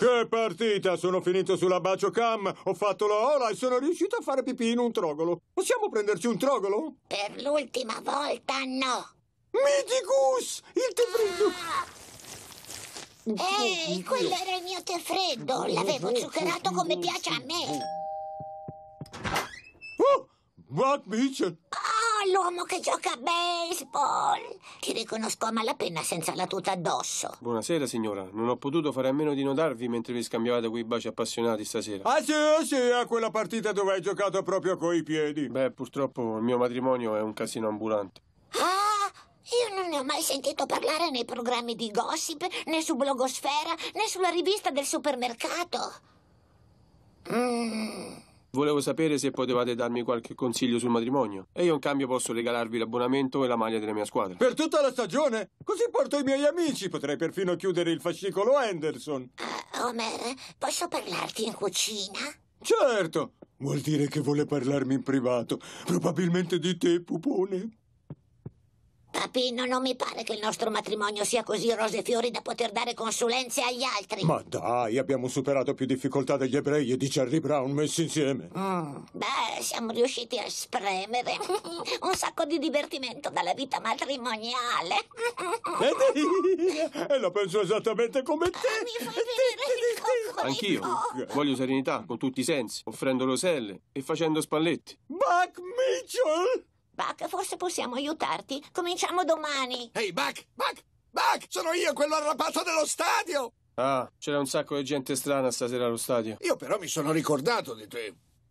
Che partita! Sono finito sulla bacio cam, ho fatto la ola e sono riuscito a fare pipì in un trogolo. Possiamo prenderci un trogolo? Per l'ultima volta no. Miticus! Il tè freddo! Ah! Ehi, quello era il mio tè freddo! L'avevo zuccherato come piace a me! Oh! Black Mitchell! l'uomo che gioca a baseball. Ti riconosco a malapena senza la tuta addosso. Buonasera, signora. Non ho potuto fare a meno di notarvi mentre vi scambiavate quei baci appassionati stasera. Ah, sì, oh, sì, a quella partita dove hai giocato proprio coi piedi. Beh, purtroppo il mio matrimonio è un casino ambulante. Ah, io non ne ho mai sentito parlare nei programmi di gossip, né su blogosfera, né sulla rivista del supermercato. Volevo sapere se potevate darmi qualche consiglio sul matrimonio. E io in cambio posso regalarvi l'abbonamento e la maglia della mia squadra. Per tutta la stagione? Così porto i miei amici. Potrei perfino chiudere il fascicolo Henderson. Uh, Homer, posso parlarti in cucina? Certo. Vuol dire che vuole parlarmi in privato. Probabilmente di te, pupone. Papino, non mi pare che il nostro matrimonio sia così rose e fiori da poter dare consulenze agli altri. Ma dai, abbiamo superato più difficoltà degli ebrei e di Charlie Brown messi insieme. Mm. Beh, siamo riusciti a spremere un sacco di divertimento dalla vita matrimoniale. Eh, e la penso esattamente come ah, te. Ah, mi fai venire il coccodrillo. Anch'io. Voglio serenità, con tutti i sensi, offrendo roselle e facendo spalletti. Buck Mitchell! Buck, forse possiamo aiutarti. Cominciamo domani. Ehi, hey, Buck! Buck! Buck! Sono io quello arrapato dello stadio! Ah, c'era un sacco di gente strana stasera allo stadio. Io però mi sono ricordato di te.